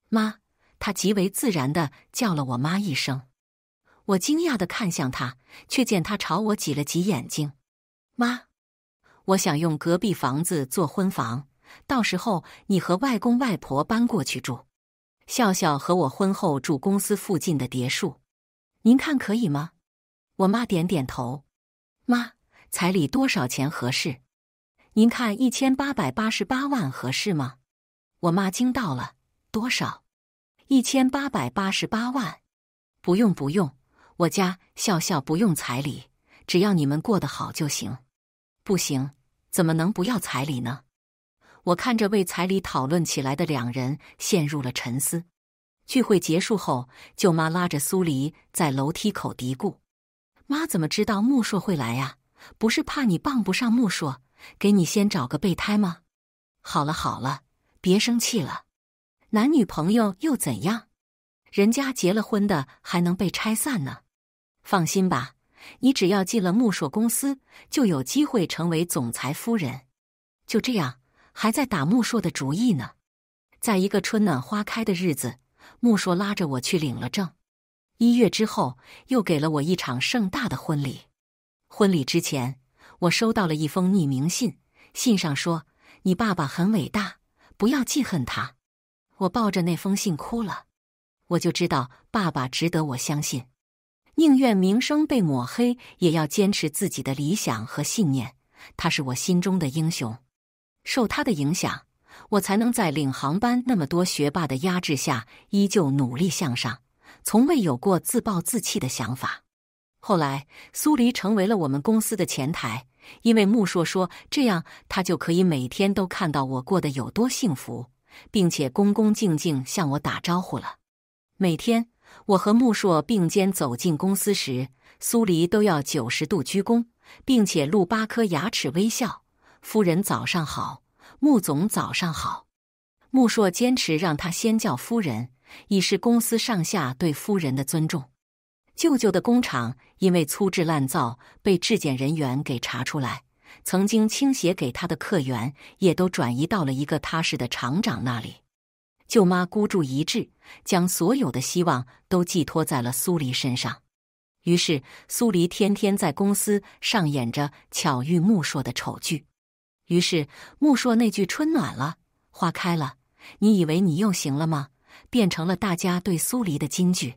妈，她极为自然的叫了我妈一声。我惊讶的看向她，却见她朝我挤了挤眼睛。妈，我想用隔壁房子做婚房，到时候你和外公外婆搬过去住，笑笑和我婚后住公司附近的别墅，您看可以吗？我妈点点头。妈，彩礼多少钱合适？您看一千八百八十八万合适吗？我妈惊到了，多少？一千八百八十八万？不用不用，我家笑笑不用彩礼，只要你们过得好就行。不行，怎么能不要彩礼呢？我看着为彩礼讨论起来的两人，陷入了沉思。聚会结束后，舅妈拉着苏黎在楼梯口嘀咕。妈怎么知道木硕会来呀？不是怕你傍不上木硕，给你先找个备胎吗？好了好了，别生气了。男女朋友又怎样？人家结了婚的还能被拆散呢。放心吧，你只要进了木硕公司，就有机会成为总裁夫人。就这样，还在打木硕的主意呢。在一个春暖花开的日子，木硕拉着我去领了证。一月之后，又给了我一场盛大的婚礼。婚礼之前，我收到了一封匿名信，信上说：“你爸爸很伟大，不要记恨他。”我抱着那封信哭了。我就知道，爸爸值得我相信。宁愿名声被抹黑，也要坚持自己的理想和信念。他是我心中的英雄。受他的影响，我才能在领航班那么多学霸的压制下，依旧努力向上。从未有过自暴自弃的想法。后来，苏黎成为了我们公司的前台，因为穆硕说这样他就可以每天都看到我过得有多幸福，并且恭恭敬敬向我打招呼了。每天我和穆硕并肩走进公司时，苏黎都要九十度鞠躬，并且露八颗牙齿微笑：“夫人早上好，穆总早上好。”穆硕坚持让他先叫夫人。以示公司上下对夫人的尊重。舅舅的工厂因为粗制滥造被质检人员给查出来，曾经倾斜给他的客源也都转移到了一个踏实的厂长那里。舅妈孤注一掷，将所有的希望都寄托在了苏黎身上。于是苏黎天天在公司上演着巧遇穆硕的丑剧。于是穆硕那句“春暖了，花开了”，你以为你又行了吗？变成了大家对苏黎的金句。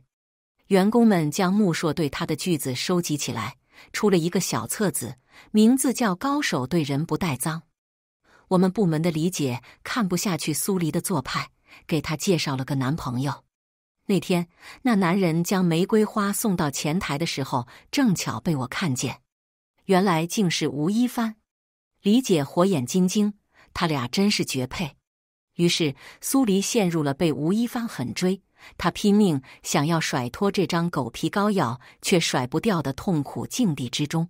员工们将穆硕对他的句子收集起来，出了一个小册子，名字叫《高手对人不带脏》。我们部门的李姐看不下去苏黎的做派，给他介绍了个男朋友。那天，那男人将玫瑰花送到前台的时候，正巧被我看见，原来竟是吴一帆。李姐火眼金睛，他俩真是绝配。于是苏黎陷入了被吴一帆狠追，他拼命想要甩脱这张狗皮膏药，却甩不掉的痛苦境地之中。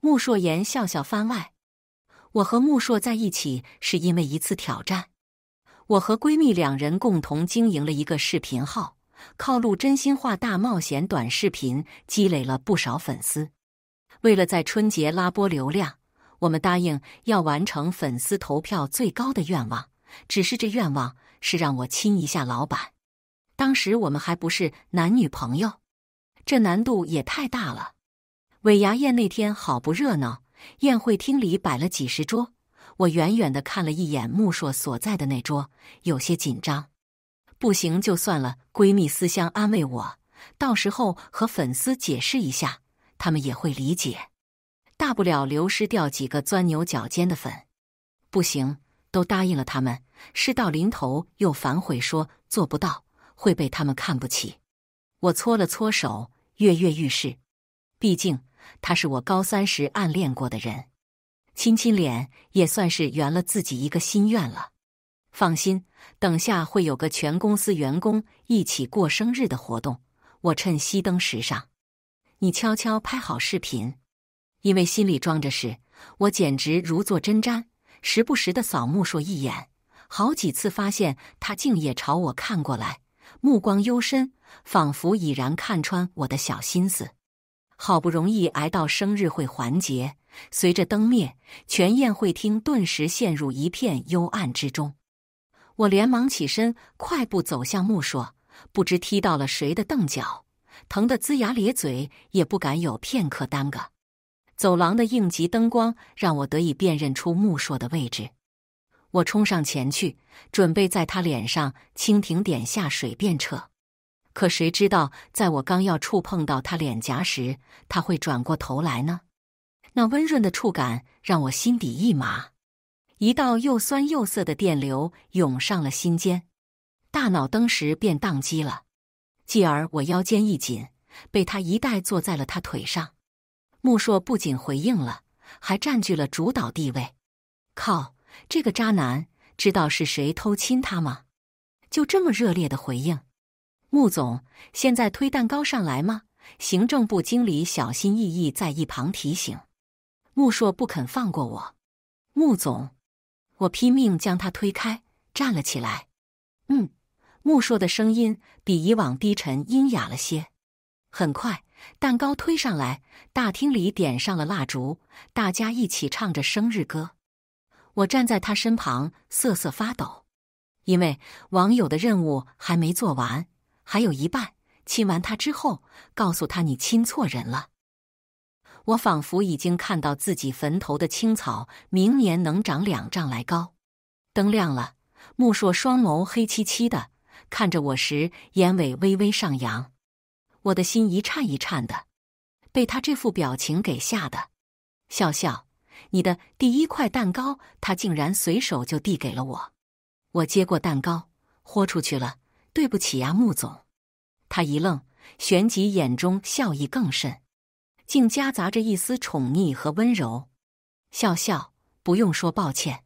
穆硕言笑笑番外，我和穆硕在一起是因为一次挑战。我和闺蜜两人共同经营了一个视频号，靠录真心话大冒险短视频积累了不少粉丝。为了在春节拉波流量，我们答应要完成粉丝投票最高的愿望。只是这愿望是让我亲一下老板，当时我们还不是男女朋友，这难度也太大了。尾牙宴那天好不热闹，宴会厅里摆了几十桌。我远远的看了一眼木硕所在的那桌，有些紧张。不行就算了，闺蜜思乡安慰我，到时候和粉丝解释一下，他们也会理解。大不了流失掉几个钻牛角尖的粉。不行。都答应了他们，事到临头又反悔，说做不到会被他们看不起。我搓了搓手，跃跃欲试。毕竟他是我高三时暗恋过的人，亲亲脸也算是圆了自己一个心愿了。放心，等下会有个全公司员工一起过生日的活动，我趁熄灯时上。你悄悄拍好视频，因为心里装着事，我简直如坐针毡。时不时的扫木硕一眼，好几次发现他竟也朝我看过来，目光幽深，仿佛已然看穿我的小心思。好不容易挨到生日会环节，随着灯灭，全宴会厅顿时陷入一片幽暗之中。我连忙起身，快步走向木硕，不知踢到了谁的凳脚，疼得龇牙咧嘴，也不敢有片刻耽搁。走廊的应急灯光让我得以辨认出木硕的位置，我冲上前去，准备在他脸上蜻蜓点下水便撤。可谁知道，在我刚要触碰到他脸颊时，他会转过头来呢？那温润的触感让我心底一麻，一道又酸又涩的电流涌上了心间，大脑登时便宕机了。继而我腰间一紧，被他一带坐在了他腿上。穆硕不仅回应了，还占据了主导地位。靠！这个渣男知道是谁偷亲他吗？就这么热烈的回应，穆总现在推蛋糕上来吗？行政部经理小心翼翼在一旁提醒。穆硕不肯放过我，穆总，我拼命将他推开，站了起来。嗯，穆硕的声音比以往低沉阴哑了些。很快。蛋糕推上来，大厅里点上了蜡烛，大家一起唱着生日歌。我站在他身旁，瑟瑟发抖，因为网友的任务还没做完，还有一半。亲完他之后，告诉他你亲错人了。我仿佛已经看到自己坟头的青草，明年能长两丈来高。灯亮了，穆硕双眸黑漆漆的看着我时，眼尾微微上扬。我的心一颤一颤的，被他这副表情给吓的。笑笑，你的第一块蛋糕，他竟然随手就递给了我。我接过蛋糕，豁出去了。对不起呀，穆总。他一愣，旋即眼中笑意更甚，竟夹杂着一丝宠溺和温柔。笑笑，不用说抱歉。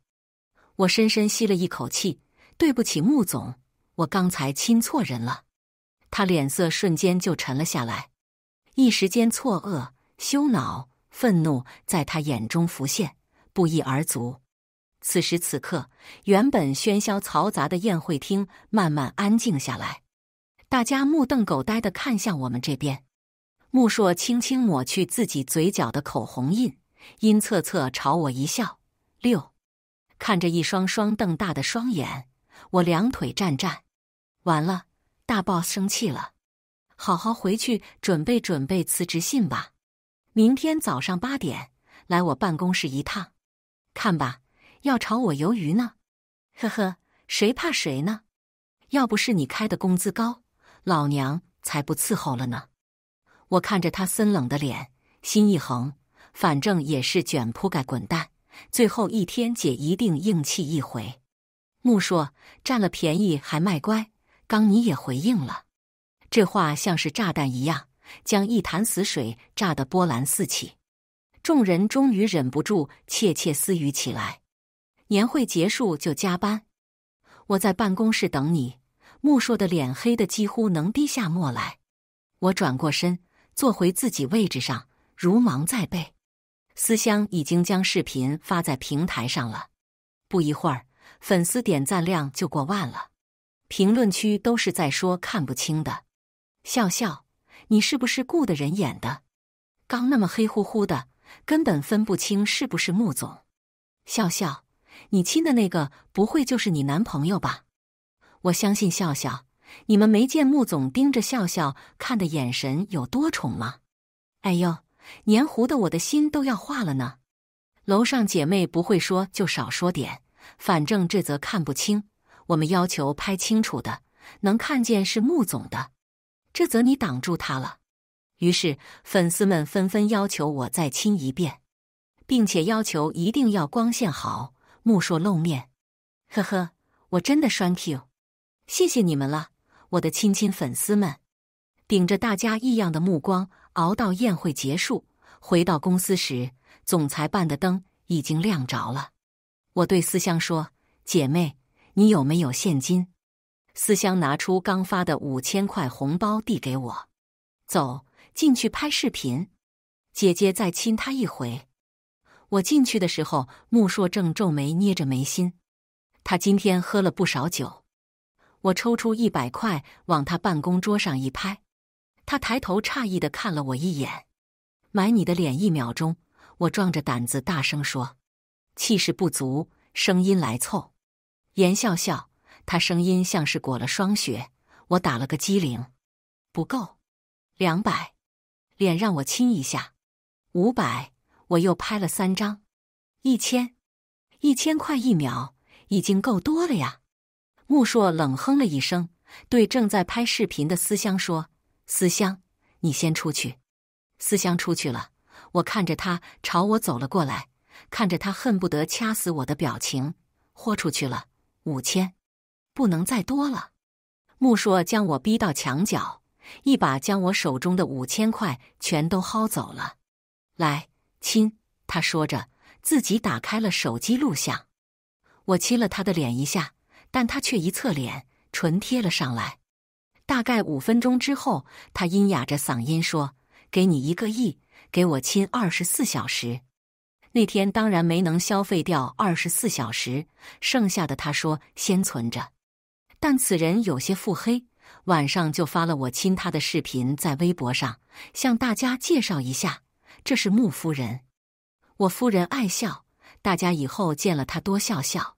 我深深吸了一口气，对不起，穆总，我刚才亲错人了。他脸色瞬间就沉了下来，一时间错愕、羞恼、愤怒在他眼中浮现，不一而足。此时此刻，原本喧嚣嘈杂的宴会厅慢慢安静下来，大家目瞪口呆的看向我们这边。穆硕轻轻抹去自己嘴角的口红印，阴恻恻朝我一笑。六，看着一双双瞪大的双眼，我两腿站站，完了。大 boss 生气了，好好回去准备准备辞职信吧。明天早上八点来我办公室一趟，看吧，要炒我鱿鱼呢。呵呵，谁怕谁呢？要不是你开的工资高，老娘才不伺候了呢。我看着他森冷的脸，心一横，反正也是卷铺盖滚蛋。最后一天，姐一定硬气一回。木硕占了便宜还卖乖。刚你也回应了，这话像是炸弹一样，将一潭死水炸得波澜四起。众人终于忍不住窃窃私语起来。年会结束就加班，我在办公室等你。穆硕的脸黑的几乎能滴下墨来。我转过身，坐回自己位置上，如芒在背。思香已经将视频发在平台上了，不一会儿，粉丝点赞量就过万了。评论区都是在说看不清的，笑笑，你是不是雇的人演的？刚那么黑乎乎的，根本分不清是不是穆总。笑笑，你亲的那个不会就是你男朋友吧？我相信笑笑，你们没见穆总盯着笑笑看的眼神有多宠吗？哎呦，黏糊的我的心都要化了呢。楼上姐妹不会说就少说点，反正这则看不清。我们要求拍清楚的，能看见是穆总的，这则你挡住他了。于是粉丝们纷纷要求我再亲一遍，并且要求一定要光线好，穆硕露面。呵呵，我真的栓 Q，谢谢你们了，我的亲亲粉丝们。顶着大家异样的目光，熬到宴会结束，回到公司时，总裁办的灯已经亮着了。我对思香说：“姐妹。”你有没有现金？思香拿出刚发的五千块红包递给我，走进去拍视频，姐姐再亲他一回。我进去的时候，穆硕正皱眉捏着眉心，他今天喝了不少酒。我抽出一百块往他办公桌上一拍，他抬头诧异的看了我一眼，买你的脸一秒钟。我壮着胆子大声说，气势不足，声音来凑。严笑笑，他声音像是裹了霜雪，我打了个机灵，不够，两百，脸让我亲一下，五百，我又拍了三张，一千，一千块一秒已经够多了呀。穆硕冷哼了一声，对正在拍视频的思乡说：“思乡，你先出去。”思乡出去了，我看着他朝我走了过来，看着他恨不得掐死我的表情，豁出去了。五千，不能再多了。穆硕将我逼到墙角，一把将我手中的五千块全都薅走了。来，亲，他说着，自己打开了手机录像。我亲了他的脸一下，但他却一侧脸，唇贴了上来。大概五分钟之后，他阴哑着嗓音说：“给你一个亿，给我亲二十四小时。”那天当然没能消费掉二十四小时，剩下的他说先存着。但此人有些腹黑，晚上就发了我亲他的视频在微博上，向大家介绍一下，这是穆夫人，我夫人爱笑，大家以后见了她多笑笑。